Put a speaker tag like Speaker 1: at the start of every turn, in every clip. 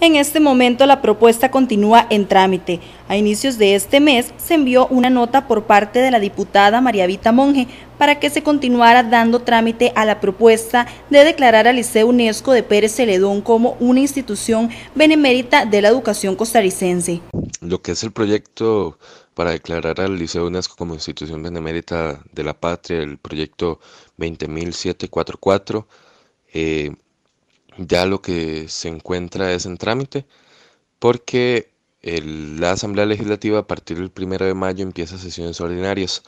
Speaker 1: En este momento la propuesta continúa en trámite. A inicios de este mes se envió una nota por parte de la diputada María Vita Monge para que se continuara dando trámite a la propuesta de declarar al Liceo UNESCO de Pérez Celedón como una institución benemérita de la educación costarricense.
Speaker 2: Lo que es el proyecto para declarar al Liceo UNESCO como institución benemérita de la patria, el proyecto 20744, ya lo que se encuentra es en trámite, porque la Asamblea Legislativa a partir del 1 de mayo empieza sesiones ordinarias.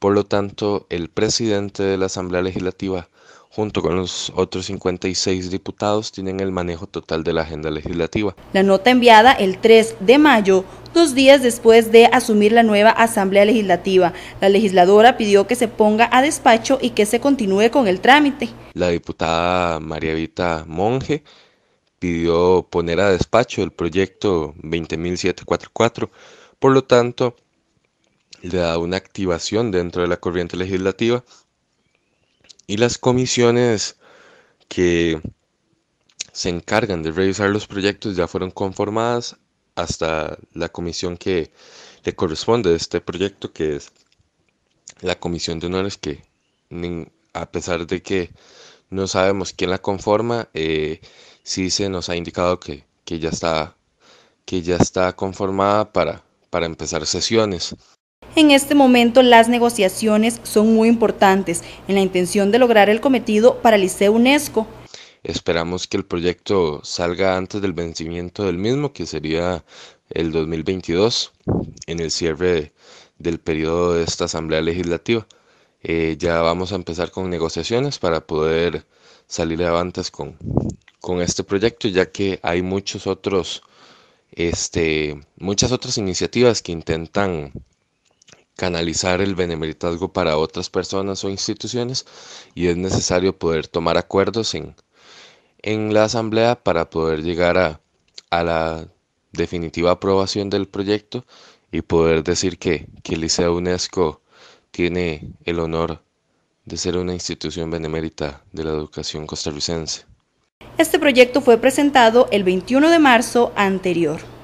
Speaker 2: Por lo tanto, el presidente de la Asamblea Legislativa, junto con los otros 56 diputados, tienen el manejo total de la agenda legislativa.
Speaker 1: La nota enviada el 3 de mayo dos días después de asumir la nueva Asamblea Legislativa. La legisladora pidió que se ponga a despacho y que se continúe con el trámite.
Speaker 2: La diputada María Vita Monge pidió poner a despacho el proyecto 20.744. Por lo tanto, le da una activación dentro de la corriente legislativa y las comisiones que se encargan de revisar los proyectos ya fueron conformadas hasta la comisión que le corresponde a este proyecto, que es la comisión de honores, que a pesar de que no sabemos quién la conforma, eh, sí se nos ha indicado que, ya, está, que ya está conformada para, para empezar sesiones.
Speaker 1: En este momento las negociaciones son muy importantes en la intención de lograr el cometido para el Liceo UNESCO,
Speaker 2: Esperamos que el proyecto salga antes del vencimiento del mismo, que sería el 2022, en el cierre del periodo de esta Asamblea Legislativa. Eh, ya vamos a empezar con negociaciones para poder salir adelante con, con este proyecto, ya que hay muchos otros, este, muchas otras iniciativas que intentan canalizar el benemeritazgo para otras personas o instituciones y es necesario poder tomar acuerdos en, en la Asamblea para poder llegar a, la definitiva aprobación del proyecto y poder decir que, que el Liceo UNESCO tiene el honor de ser una institución benemérita de la educación costarricense.
Speaker 1: Este proyecto fue presentado el 21 de marzo anterior.